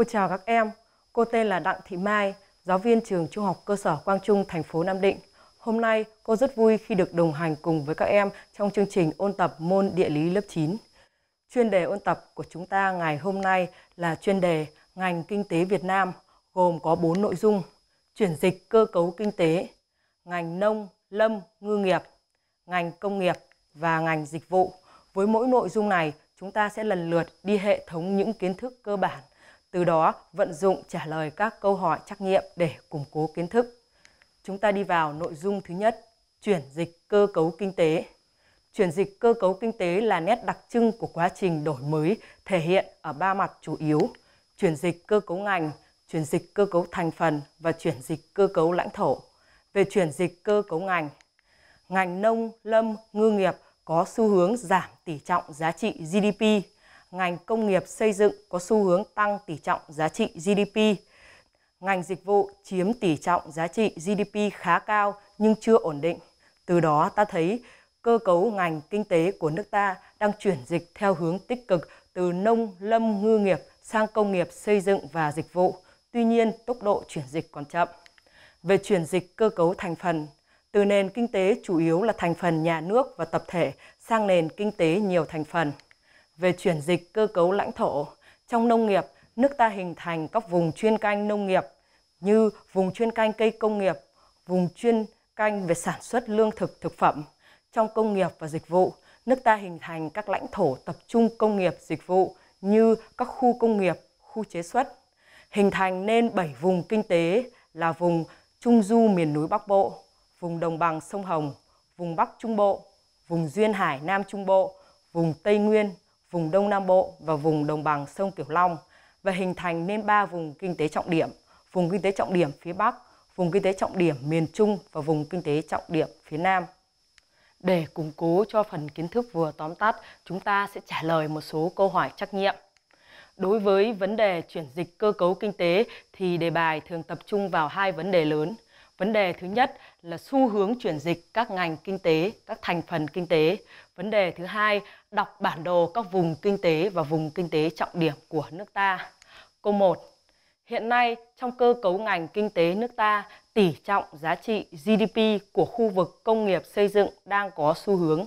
Cô chào các em, cô tên là Đặng Thị Mai, giáo viên trường Trung học cơ sở Quang Trung, thành phố Nam Định. Hôm nay, cô rất vui khi được đồng hành cùng với các em trong chương trình ôn tập môn địa lý lớp 9. Chuyên đề ôn tập của chúng ta ngày hôm nay là chuyên đề ngành kinh tế Việt Nam, gồm có 4 nội dung: chuyển dịch cơ cấu kinh tế, ngành nông, lâm, ngư nghiệp, ngành công nghiệp và ngành dịch vụ. Với mỗi nội dung này, chúng ta sẽ lần lượt đi hệ thống những kiến thức cơ bản từ đó vận dụng trả lời các câu hỏi trắc nghiệm để củng cố kiến thức. Chúng ta đi vào nội dung thứ nhất, chuyển dịch cơ cấu kinh tế. Chuyển dịch cơ cấu kinh tế là nét đặc trưng của quá trình đổi mới thể hiện ở ba mặt chủ yếu: chuyển dịch cơ cấu ngành, chuyển dịch cơ cấu thành phần và chuyển dịch cơ cấu lãnh thổ. Về chuyển dịch cơ cấu ngành, ngành nông, lâm, ngư nghiệp có xu hướng giảm tỷ trọng giá trị GDP ngành công nghiệp xây dựng có xu hướng tăng tỷ trọng giá trị GDP. Ngành dịch vụ chiếm tỷ trọng giá trị GDP khá cao nhưng chưa ổn định. Từ đó ta thấy cơ cấu ngành kinh tế của nước ta đang chuyển dịch theo hướng tích cực từ nông lâm ngư nghiệp sang công nghiệp xây dựng và dịch vụ. Tuy nhiên, tốc độ chuyển dịch còn chậm. Về chuyển dịch cơ cấu thành phần, từ nền kinh tế chủ yếu là thành phần nhà nước và tập thể sang nền kinh tế nhiều thành phần về chuyển dịch cơ cấu lãnh thổ. Trong nông nghiệp, nước ta hình thành các vùng chuyên canh nông nghiệp như vùng chuyên canh cây công nghiệp, vùng chuyên canh về sản xuất lương thực thực phẩm. Trong công nghiệp và dịch vụ, nước ta hình thành các lãnh thổ tập trung công nghiệp dịch vụ như các khu công nghiệp, khu chế xuất, hình thành nên 7 vùng kinh tế là vùng Trung Du miền núi Bắc Bộ, vùng đồng bằng sông Hồng, vùng Bắc Trung Bộ, vùng Duyên Hải Nam Trung Bộ, vùng Tây Nguyên vùng Đông Nam Bộ và vùng đồng bằng sông Kiểu Long và hình thành nên ba vùng kinh tế trọng điểm, vùng kinh tế trọng điểm phía Bắc, vùng kinh tế trọng điểm miền Trung và vùng kinh tế trọng điểm phía Nam. Để củng cố cho phần kiến thức vừa tóm tắt, chúng ta sẽ trả lời một số câu hỏi trắc nghiệm. Đối với vấn đề chuyển dịch cơ cấu kinh tế thì đề bài thường tập trung vào hai vấn đề lớn – Vấn đề thứ nhất là xu hướng chuyển dịch các ngành kinh tế, các thành phần kinh tế. Vấn đề thứ hai, đọc bản đồ các vùng kinh tế và vùng kinh tế trọng điểm của nước ta. Câu 1. Hiện nay, trong cơ cấu ngành kinh tế nước ta, tỷ trọng giá trị GDP của khu vực công nghiệp xây dựng đang có xu hướng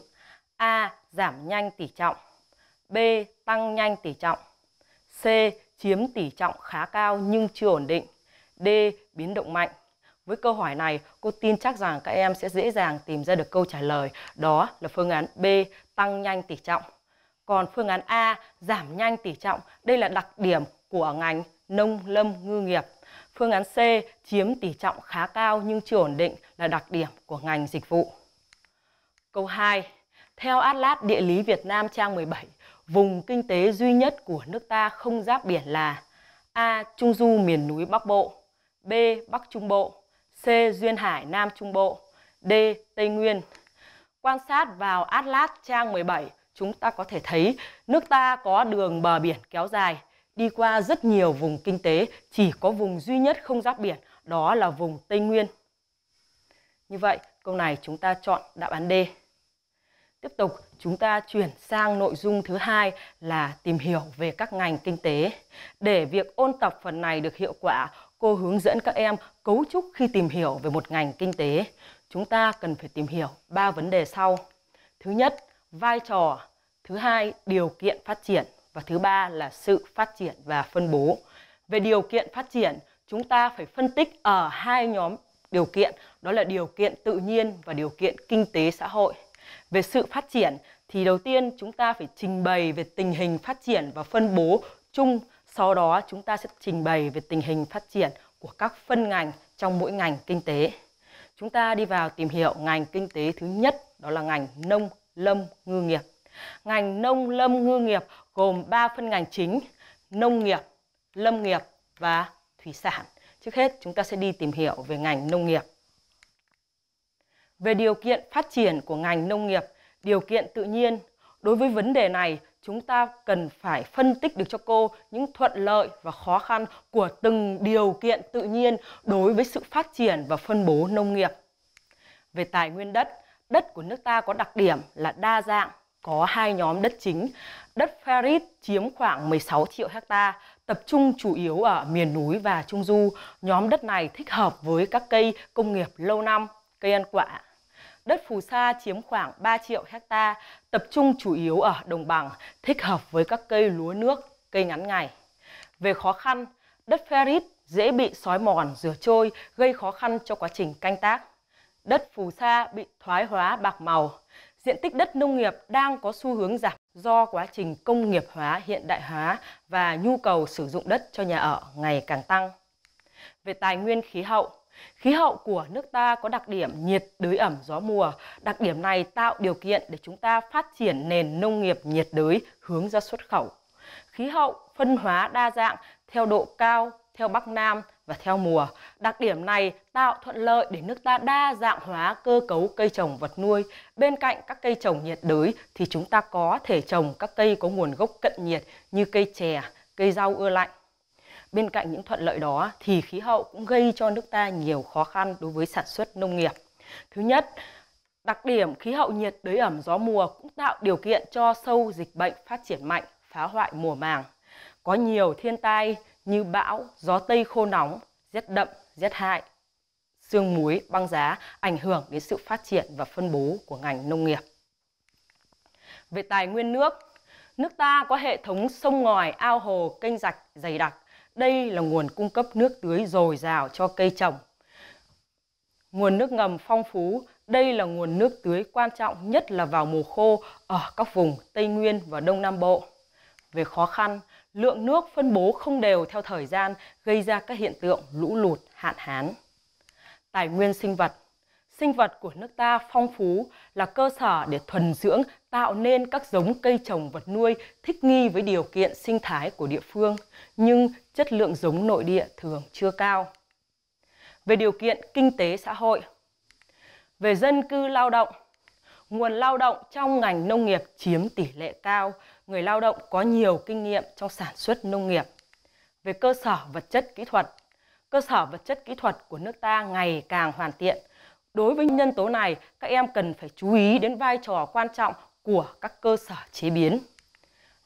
A. Giảm nhanh tỷ trọng B. Tăng nhanh tỷ trọng C. Chiếm tỷ trọng khá cao nhưng chưa ổn định D. Biến động mạnh với câu hỏi này, cô tin chắc rằng các em sẽ dễ dàng tìm ra được câu trả lời, đó là phương án B, tăng nhanh tỷ trọng. Còn phương án A, giảm nhanh tỷ trọng, đây là đặc điểm của ngành nông lâm ngư nghiệp. Phương án C, chiếm tỷ trọng khá cao nhưng chưa ổn định là đặc điểm của ngành dịch vụ. Câu 2, theo Atlas Địa lý Việt Nam trang 17, vùng kinh tế duy nhất của nước ta không giáp biển là A. Trung du miền núi Bắc Bộ B. Bắc Trung Bộ C. Duyên Hải Nam Trung Bộ D. Tây Nguyên Quan sát vào Atlas trang 17 chúng ta có thể thấy nước ta có đường bờ biển kéo dài đi qua rất nhiều vùng kinh tế chỉ có vùng duy nhất không giáp biển đó là vùng Tây Nguyên. Như vậy câu này chúng ta chọn đáp án D. Tiếp tục chúng ta chuyển sang nội dung thứ hai là tìm hiểu về các ngành kinh tế. Để việc ôn tập phần này được hiệu quả, Cô hướng dẫn các em cấu trúc khi tìm hiểu về một ngành kinh tế. Chúng ta cần phải tìm hiểu ba vấn đề sau. Thứ nhất, vai trò. Thứ hai, điều kiện phát triển. Và thứ ba là sự phát triển và phân bố. Về điều kiện phát triển, chúng ta phải phân tích ở hai nhóm điều kiện, đó là điều kiện tự nhiên và điều kiện kinh tế xã hội. Về sự phát triển thì đầu tiên chúng ta phải trình bày về tình hình phát triển và phân bố chung sau đó chúng ta sẽ trình bày về tình hình phát triển của các phân ngành trong mỗi ngành kinh tế. Chúng ta đi vào tìm hiểu ngành kinh tế thứ nhất đó là ngành nông lâm ngư nghiệp. Ngành nông lâm ngư nghiệp gồm 3 phân ngành chính: nông nghiệp, lâm nghiệp và thủy sản. Trước hết chúng ta sẽ đi tìm hiểu về ngành nông nghiệp. Về điều kiện phát triển của ngành nông nghiệp, điều kiện tự nhiên, đối với vấn đề này chúng ta cần phải phân tích được cho cô những thuận lợi và khó khăn của từng điều kiện tự nhiên đối với sự phát triển và phân bố nông nghiệp. Về tài nguyên đất, đất của nước ta có đặc điểm là đa dạng, có hai nhóm đất chính. Đất Ferris chiếm khoảng 16 triệu hecta, tập trung chủ yếu ở miền núi và trung du. Nhóm đất này thích hợp với các cây công nghiệp lâu năm, cây ăn quả, đất phù sa chiếm khoảng 3 triệu hecta, tập trung chủ yếu ở đồng bằng, thích hợp với các cây lúa nước, cây ngắn ngày. Về khó khăn, đất ferrit dễ bị sói mòn, rửa trôi, gây khó khăn cho quá trình canh tác. Đất phù sa bị thoái hóa bạc màu. Diện tích đất nông nghiệp đang có xu hướng giảm do quá trình công nghiệp hóa, hiện đại hóa và nhu cầu sử dụng đất cho nhà ở ngày càng tăng. Về tài nguyên khí hậu, Khí hậu của nước ta có đặc điểm nhiệt đới ẩm gió mùa. Đặc điểm này tạo điều kiện để chúng ta phát triển nền nông nghiệp nhiệt đới hướng ra xuất khẩu. Khí hậu phân hóa đa dạng theo độ cao, theo Bắc Nam và theo mùa. Đặc điểm này tạo thuận lợi để nước ta đa dạng hóa cơ cấu cây trồng vật nuôi. Bên cạnh các cây trồng nhiệt đới thì chúng ta có thể trồng các cây có nguồn gốc cận nhiệt như cây chè, cây rau ưa lạnh. Bên cạnh những thuận lợi đó thì khí hậu cũng gây cho nước ta nhiều khó khăn đối với sản xuất nông nghiệp. Thứ nhất, đặc điểm khí hậu nhiệt đới ẩm gió mùa cũng tạo điều kiện cho sâu dịch bệnh phát triển mạnh, phá hoại mùa màng. Có nhiều thiên tai như bão, gió tây khô nóng, rét đậm, rét hại, sương muối, băng giá ảnh hưởng đến sự phát triển và phân bố của ngành nông nghiệp. Về tài nguyên nước, nước ta có hệ thống sông ngòi, ao hồ, kênh rạch dày đặc đây là nguồn cung cấp nước tưới dồi dào cho cây trồng. Nguồn nước ngầm phong phú, đây là nguồn nước tưới quan trọng nhất là vào mùa khô ở các vùng Tây Nguyên và Đông Nam Bộ. Về khó khăn, lượng nước phân bố không đều theo thời gian gây ra các hiện tượng lũ lụt, hạn hán. Tài nguyên sinh vật sinh vật của nước ta phong phú là cơ sở để thuần dưỡng, tạo nên các giống cây trồng vật nuôi thích nghi với điều kiện sinh thái của địa phương, nhưng chất lượng giống nội địa thường chưa cao. Về điều kiện kinh tế xã hội, về dân cư lao động, nguồn lao động trong ngành nông nghiệp chiếm tỷ lệ cao, người lao động có nhiều kinh nghiệm trong sản xuất nông nghiệp. Về cơ sở vật chất kỹ thuật, cơ sở vật chất kỹ thuật của nước ta ngày càng hoàn thiện, Đối với nhân tố này, các em cần phải chú ý đến vai trò quan trọng của các cơ sở chế biến.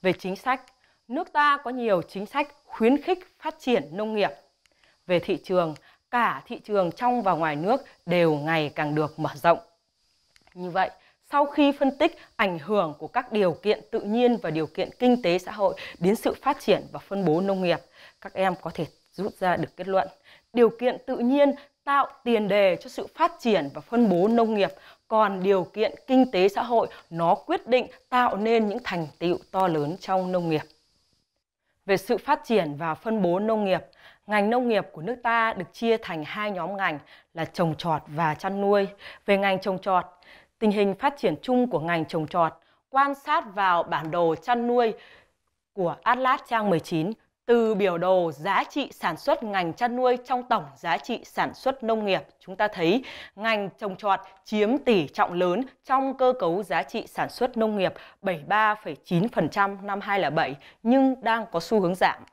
Về chính sách, nước ta có nhiều chính sách khuyến khích phát triển nông nghiệp. Về thị trường, cả thị trường trong và ngoài nước đều ngày càng được mở rộng. Như vậy, sau khi phân tích ảnh hưởng của các điều kiện tự nhiên và điều kiện kinh tế xã hội đến sự phát triển và phân bố nông nghiệp, các em có thể rút ra được kết luận. Điều kiện tự nhiên tạo tiền đề cho sự phát triển và phân bố nông nghiệp còn điều kiện kinh tế xã hội nó quyết định tạo nên những thành tựu to lớn trong nông nghiệp về sự phát triển và phân bố nông nghiệp ngành nông nghiệp của nước ta được chia thành hai nhóm ngành là trồng trọt và chăn nuôi về ngành trồng trọt tình hình phát triển chung của ngành trồng trọt quan sát vào bản đồ chăn nuôi của Atlas trang 19 từ biểu đồ giá trị sản xuất ngành chăn nuôi trong tổng giá trị sản xuất nông nghiệp, chúng ta thấy ngành trồng trọt chiếm tỷ trọng lớn trong cơ cấu giá trị sản xuất nông nghiệp 73,9% năm 2007 nhưng đang có xu hướng giảm.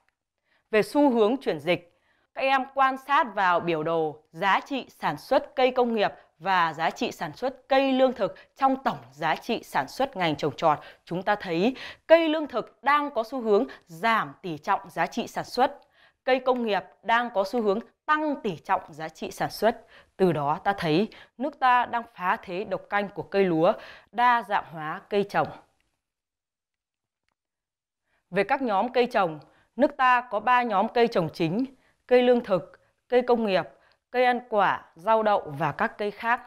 Về xu hướng chuyển dịch, các em quan sát vào biểu đồ giá trị sản xuất cây công nghiệp và giá trị sản xuất cây lương thực trong tổng giá trị sản xuất ngành trồng trọt, chúng ta thấy cây lương thực đang có xu hướng giảm tỷ trọng giá trị sản xuất. Cây công nghiệp đang có xu hướng tăng tỷ trọng giá trị sản xuất. Từ đó ta thấy nước ta đang phá thế độc canh của cây lúa, đa dạng hóa cây trồng. Về các nhóm cây trồng, nước ta có 3 nhóm cây trồng chính, cây lương thực, cây công nghiệp cây ăn quả, rau đậu và các cây khác.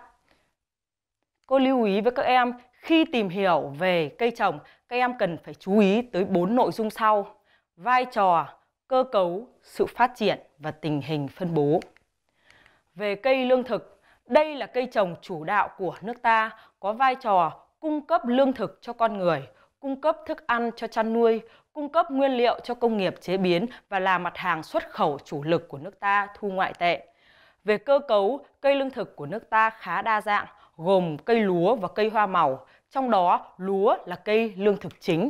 Cô lưu ý với các em khi tìm hiểu về cây trồng, các em cần phải chú ý tới 4 nội dung sau. Vai trò, cơ cấu, sự phát triển và tình hình phân bố. Về cây lương thực, đây là cây trồng chủ đạo của nước ta, có vai trò cung cấp lương thực cho con người, cung cấp thức ăn cho chăn nuôi, cung cấp nguyên liệu cho công nghiệp chế biến và là mặt hàng xuất khẩu chủ lực của nước ta thu ngoại tệ. Về cơ cấu, cây lương thực của nước ta khá đa dạng, gồm cây lúa và cây hoa màu, trong đó lúa là cây lương thực chính.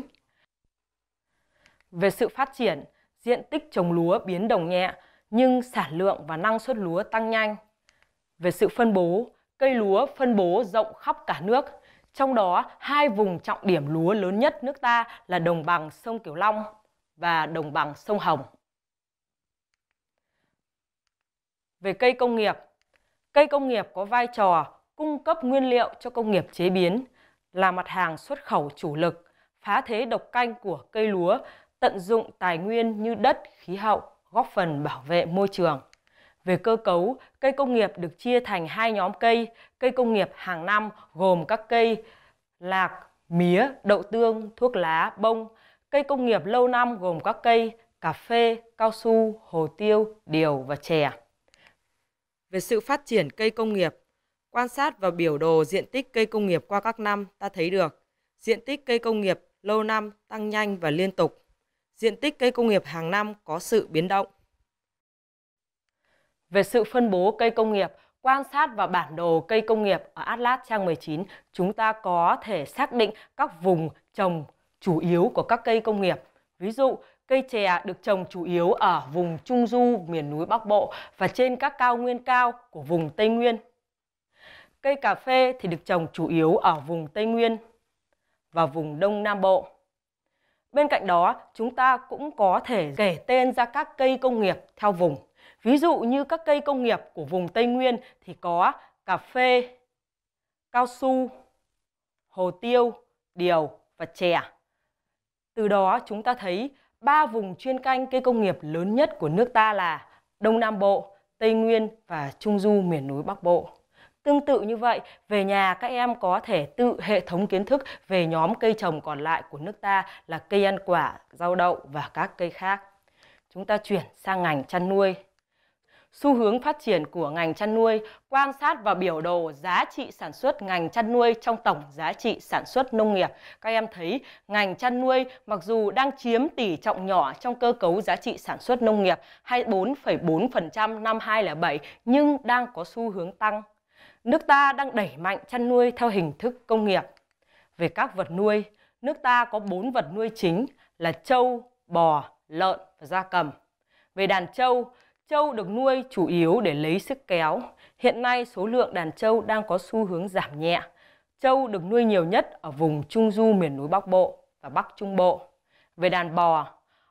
Về sự phát triển, diện tích trồng lúa biến động nhẹ, nhưng sản lượng và năng suất lúa tăng nhanh. Về sự phân bố, cây lúa phân bố rộng khắp cả nước, trong đó hai vùng trọng điểm lúa lớn nhất nước ta là đồng bằng sông Kiều Long và đồng bằng sông Hồng. Về cây công nghiệp, cây công nghiệp có vai trò cung cấp nguyên liệu cho công nghiệp chế biến, là mặt hàng xuất khẩu chủ lực, phá thế độc canh của cây lúa, tận dụng tài nguyên như đất, khí hậu, góp phần bảo vệ môi trường. Về cơ cấu, cây công nghiệp được chia thành hai nhóm cây. Cây công nghiệp hàng năm gồm các cây lạc, mía, đậu tương, thuốc lá, bông. Cây công nghiệp lâu năm gồm các cây cà phê, cao su, hồ tiêu, điều và chè về sự phát triển cây công nghiệp. Quan sát vào biểu đồ diện tích cây công nghiệp qua các năm, ta thấy được diện tích cây công nghiệp lâu năm tăng nhanh và liên tục. Diện tích cây công nghiệp hàng năm có sự biến động. Về sự phân bố cây công nghiệp, quan sát vào bản đồ cây công nghiệp ở Atlas trang 19, chúng ta có thể xác định các vùng trồng chủ yếu của các cây công nghiệp Ví dụ, cây chè được trồng chủ yếu ở vùng Trung Du, miền núi Bắc Bộ và trên các cao nguyên cao của vùng Tây Nguyên. Cây cà phê thì được trồng chủ yếu ở vùng Tây Nguyên và vùng Đông Nam Bộ. Bên cạnh đó, chúng ta cũng có thể kể tên ra các cây công nghiệp theo vùng. Ví dụ như các cây công nghiệp của vùng Tây Nguyên thì có cà phê, cao su, hồ tiêu, điều và chè. Từ đó chúng ta thấy ba vùng chuyên canh cây công nghiệp lớn nhất của nước ta là Đông Nam Bộ, Tây Nguyên và Trung Du miền núi Bắc Bộ. Tương tự như vậy, về nhà các em có thể tự hệ thống kiến thức về nhóm cây trồng còn lại của nước ta là cây ăn quả, rau đậu và các cây khác. Chúng ta chuyển sang ngành chăn nuôi xu hướng phát triển của ngành chăn nuôi, quan sát và biểu đồ giá trị sản xuất ngành chăn nuôi trong tổng giá trị sản xuất nông nghiệp. Các em thấy ngành chăn nuôi mặc dù đang chiếm tỷ trọng nhỏ trong cơ cấu giá trị sản xuất nông nghiệp 24,4% năm 2007 nhưng đang có xu hướng tăng. Nước ta đang đẩy mạnh chăn nuôi theo hình thức công nghiệp. Về các vật nuôi, nước ta có 4 vật nuôi chính là trâu, bò, lợn và gia cầm. Về đàn trâu, Trâu được nuôi chủ yếu để lấy sức kéo. Hiện nay số lượng đàn trâu đang có xu hướng giảm nhẹ. Trâu được nuôi nhiều nhất ở vùng Trung Du miền núi Bắc Bộ và Bắc Trung Bộ. Về đàn bò,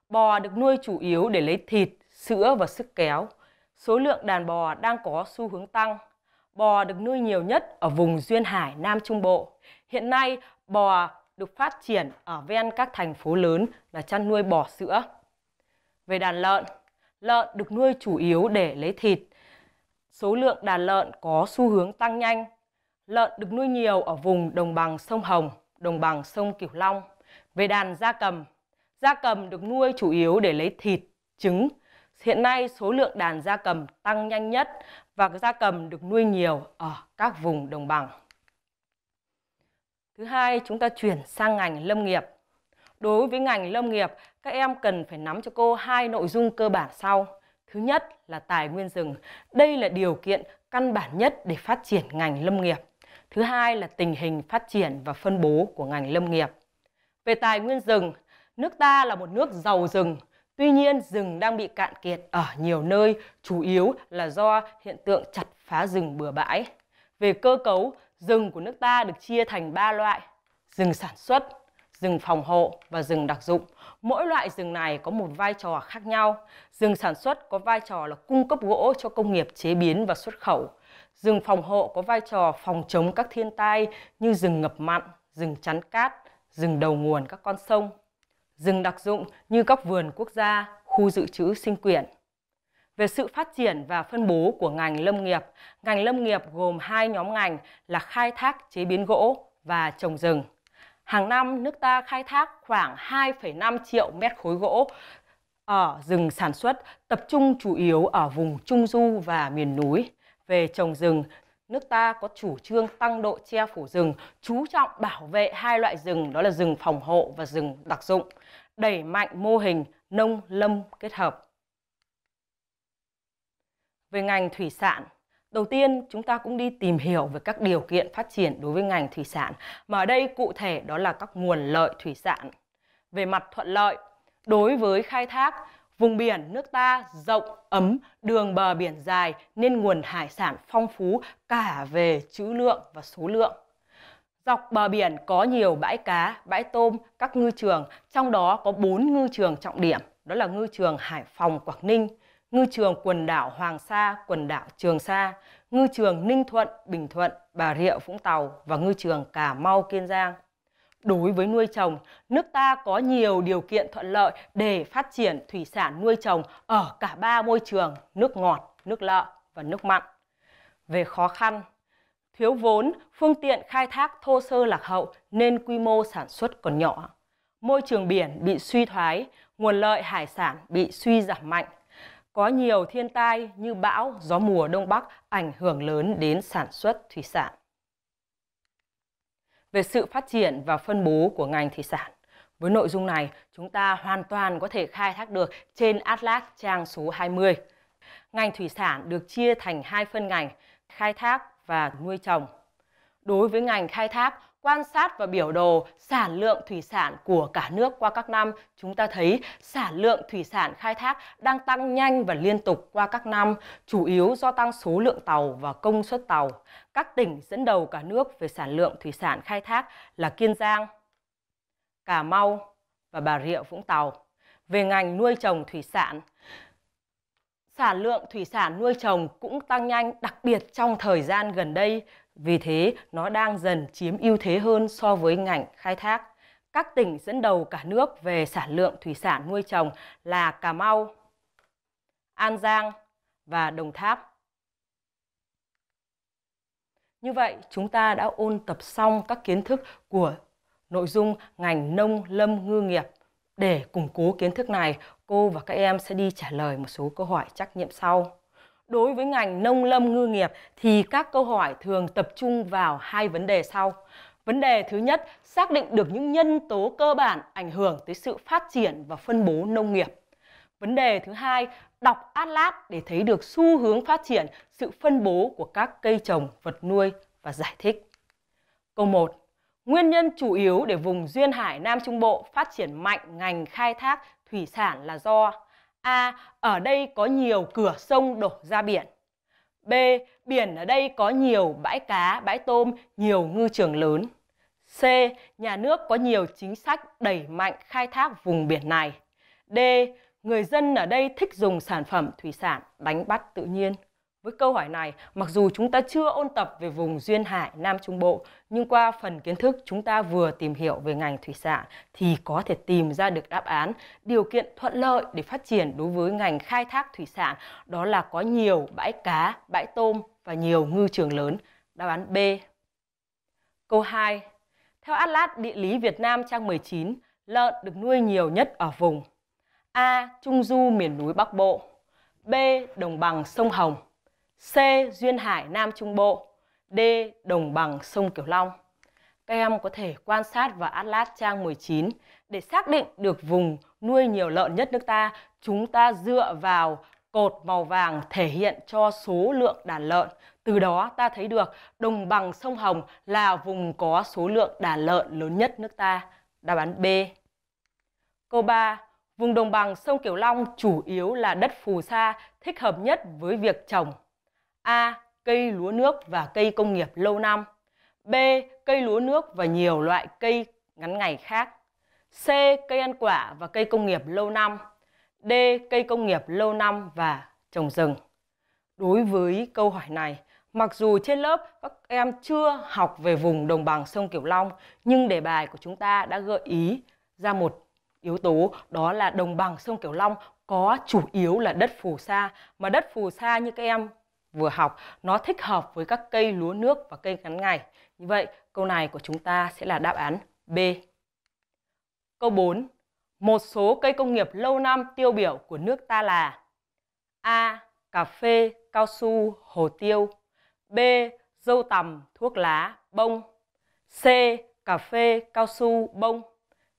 bò được nuôi chủ yếu để lấy thịt, sữa và sức kéo. Số lượng đàn bò đang có xu hướng tăng. Bò được nuôi nhiều nhất ở vùng Duyên Hải Nam Trung Bộ. Hiện nay, bò được phát triển ở ven các thành phố lớn là chăn nuôi bò sữa. Về đàn lợn, lợn được nuôi chủ yếu để lấy thịt. Số lượng đàn lợn có xu hướng tăng nhanh. Lợn được nuôi nhiều ở vùng đồng bằng sông Hồng, đồng bằng sông Cửu Long. Về đàn gia cầm, gia cầm được nuôi chủ yếu để lấy thịt, trứng. Hiện nay số lượng đàn gia cầm tăng nhanh nhất và gia cầm được nuôi nhiều ở các vùng đồng bằng. Thứ hai, chúng ta chuyển sang ngành lâm nghiệp. Đối với ngành lâm nghiệp, các em cần phải nắm cho cô hai nội dung cơ bản sau. Thứ nhất là tài nguyên rừng. Đây là điều kiện căn bản nhất để phát triển ngành lâm nghiệp. Thứ hai là tình hình phát triển và phân bố của ngành lâm nghiệp. Về tài nguyên rừng, nước ta là một nước giàu rừng. Tuy nhiên, rừng đang bị cạn kiệt ở nhiều nơi, chủ yếu là do hiện tượng chặt phá rừng bừa bãi. Về cơ cấu, rừng của nước ta được chia thành 3 loại. Rừng sản xuất, rừng phòng hộ và rừng đặc dụng. Mỗi loại rừng này có một vai trò khác nhau. Rừng sản xuất có vai trò là cung cấp gỗ cho công nghiệp chế biến và xuất khẩu. Rừng phòng hộ có vai trò phòng chống các thiên tai như rừng ngập mặn, rừng chắn cát, rừng đầu nguồn các con sông. Rừng đặc dụng như các vườn quốc gia, khu dự trữ sinh quyển. Về sự phát triển và phân bố của ngành lâm nghiệp, ngành lâm nghiệp gồm hai nhóm ngành là khai thác chế biến gỗ và trồng rừng hàng năm nước ta khai thác khoảng 2,5 triệu mét khối gỗ ở rừng sản xuất, tập trung chủ yếu ở vùng trung du và miền núi. Về trồng rừng, nước ta có chủ trương tăng độ che phủ rừng, chú trọng bảo vệ hai loại rừng đó là rừng phòng hộ và rừng đặc dụng, đẩy mạnh mô hình nông lâm kết hợp. Về ngành thủy sản, Đầu tiên, chúng ta cũng đi tìm hiểu về các điều kiện phát triển đối với ngành thủy sản, mà ở đây cụ thể đó là các nguồn lợi thủy sản. Về mặt thuận lợi, đối với khai thác, vùng biển nước ta rộng, ấm, đường bờ biển dài nên nguồn hải sản phong phú cả về chữ lượng và số lượng. Dọc bờ biển có nhiều bãi cá, bãi tôm, các ngư trường, trong đó có 4 ngư trường trọng điểm, đó là ngư trường Hải Phòng, Quảng Ninh, ngư trường quần đảo Hoàng Sa, quần đảo Trường Sa, ngư trường Ninh Thuận, Bình Thuận, Bà Rịa, Vũng Tàu và ngư trường Cà Mau, Kiên Giang. Đối với nuôi trồng, nước ta có nhiều điều kiện thuận lợi để phát triển thủy sản nuôi trồng ở cả ba môi trường nước ngọt, nước lợ và nước mặn. Về khó khăn, thiếu vốn, phương tiện khai thác thô sơ lạc hậu nên quy mô sản xuất còn nhỏ. Môi trường biển bị suy thoái, nguồn lợi hải sản bị suy giảm mạnh có nhiều thiên tai như bão, gió mùa Đông Bắc ảnh hưởng lớn đến sản xuất thủy sản. Về sự phát triển và phân bố của ngành thủy sản, với nội dung này, chúng ta hoàn toàn có thể khai thác được trên Atlas trang số 20. Ngành thủy sản được chia thành hai phân ngành, khai thác và nuôi trồng. Đối với ngành khai thác, quan sát và biểu đồ sản lượng thủy sản của cả nước qua các năm, chúng ta thấy sản lượng thủy sản khai thác đang tăng nhanh và liên tục qua các năm, chủ yếu do tăng số lượng tàu và công suất tàu. Các tỉnh dẫn đầu cả nước về sản lượng thủy sản khai thác là Kiên Giang, Cà Mau và Bà Rịa Vũng Tàu. Về ngành nuôi trồng thủy sản, sản lượng thủy sản nuôi trồng cũng tăng nhanh, đặc biệt trong thời gian gần đây vì thế, nó đang dần chiếm ưu thế hơn so với ngành khai thác. Các tỉnh dẫn đầu cả nước về sản lượng thủy sản nuôi trồng là Cà Mau, An Giang và Đồng Tháp. Như vậy, chúng ta đã ôn tập xong các kiến thức của nội dung ngành nông lâm ngư nghiệp. Để củng cố kiến thức này, cô và các em sẽ đi trả lời một số câu hỏi trắc nghiệm sau. Đối với ngành nông lâm ngư nghiệp thì các câu hỏi thường tập trung vào hai vấn đề sau. Vấn đề thứ nhất, xác định được những nhân tố cơ bản ảnh hưởng tới sự phát triển và phân bố nông nghiệp. Vấn đề thứ hai, đọc atlas để thấy được xu hướng phát triển, sự phân bố của các cây trồng, vật nuôi và giải thích. Câu 1. Nguyên nhân chủ yếu để vùng duyên hải Nam Trung Bộ phát triển mạnh ngành khai thác thủy sản là do A. Ở đây có nhiều cửa sông đổ ra biển. B. Biển ở đây có nhiều bãi cá, bãi tôm, nhiều ngư trường lớn. C. Nhà nước có nhiều chính sách đẩy mạnh khai thác vùng biển này. D. Người dân ở đây thích dùng sản phẩm thủy sản đánh bắt tự nhiên. Với câu hỏi này, mặc dù chúng ta chưa ôn tập về vùng duyên hải Nam Trung Bộ, nhưng qua phần kiến thức chúng ta vừa tìm hiểu về ngành thủy sản thì có thể tìm ra được đáp án, điều kiện thuận lợi để phát triển đối với ngành khai thác thủy sản đó là có nhiều bãi cá, bãi tôm và nhiều ngư trường lớn. Đáp án B. Câu 2. Theo Atlas Địa lý Việt Nam trang 19, lợn được nuôi nhiều nhất ở vùng A. Trung du miền núi Bắc Bộ B. Đồng bằng sông Hồng C. Duyên hải Nam Trung Bộ D. Đồng bằng sông kiều Long Các em có thể quan sát vào Atlas trang 19 để xác định được vùng nuôi nhiều lợn nhất nước ta. Chúng ta dựa vào cột màu vàng thể hiện cho số lượng đàn lợn. Từ đó ta thấy được đồng bằng sông Hồng là vùng có số lượng đàn lợn lớn nhất nước ta. Đáp án B. Câu 3. Vùng đồng bằng sông kiều Long chủ yếu là đất phù sa, thích hợp nhất với việc trồng A. Cây lúa nước và cây công nghiệp lâu năm. B. Cây lúa nước và nhiều loại cây ngắn ngày khác. C. Cây ăn quả và cây công nghiệp lâu năm. D. Cây công nghiệp lâu năm và trồng rừng. Đối với câu hỏi này, mặc dù trên lớp các em chưa học về vùng đồng bằng sông Kiểu Long, nhưng đề bài của chúng ta đã gợi ý ra một yếu tố đó là đồng bằng sông Kiểu Long có chủ yếu là đất phù sa mà đất phù sa như các em vừa học nó thích hợp với các cây lúa nước và cây ngắn ngày. Như vậy, câu này của chúng ta sẽ là đáp án B. Câu 4. Một số cây công nghiệp lâu năm tiêu biểu của nước ta là A. Cà phê, cao su, hồ tiêu B. Dâu tằm, thuốc lá, bông C. Cà phê, cao su, bông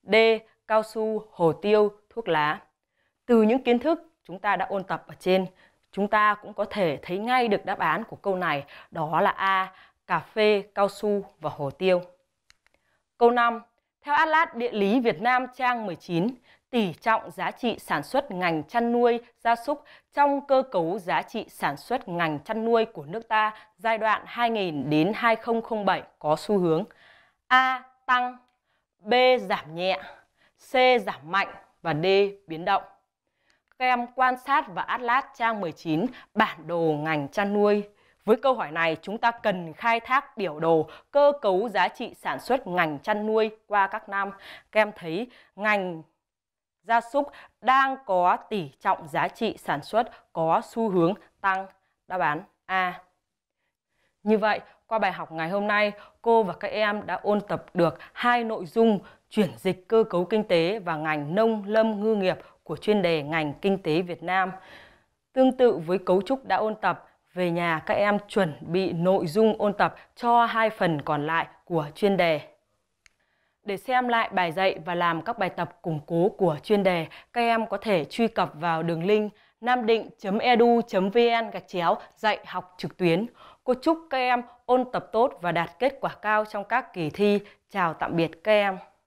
D. Cao su, hồ tiêu, thuốc lá Từ những kiến thức chúng ta đã ôn tập ở trên Chúng ta cũng có thể thấy ngay được đáp án của câu này, đó là A, cà phê, cao su và hồ tiêu. Câu 5. Theo Atlas Địa lý Việt Nam trang 19, tỷ trọng giá trị sản xuất ngành chăn nuôi gia súc trong cơ cấu giá trị sản xuất ngành chăn nuôi của nước ta giai đoạn 2000 đến 2007 có xu hướng A tăng, B giảm nhẹ, C giảm mạnh và D biến động các em quan sát và atlas trang 19 bản đồ ngành chăn nuôi. Với câu hỏi này, chúng ta cần khai thác biểu đồ cơ cấu giá trị sản xuất ngành chăn nuôi qua các năm. Các em thấy ngành gia súc đang có tỷ trọng giá trị sản xuất có xu hướng tăng. Đáp án A. Như vậy, qua bài học ngày hôm nay, cô và các em đã ôn tập được hai nội dung chuyển dịch cơ cấu kinh tế và ngành nông lâm ngư nghiệp của chuyên đề ngành kinh tế Việt Nam. Tương tự với cấu trúc đã ôn tập, về nhà các em chuẩn bị nội dung ôn tập cho hai phần còn lại của chuyên đề. Để xem lại bài dạy và làm các bài tập củng cố của chuyên đề, các em có thể truy cập vào đường link namdịnh.edu.vn gạch chéo dạy học trực tuyến. Cô chúc các em ôn tập tốt và đạt kết quả cao trong các kỳ thi. Chào tạm biệt các em.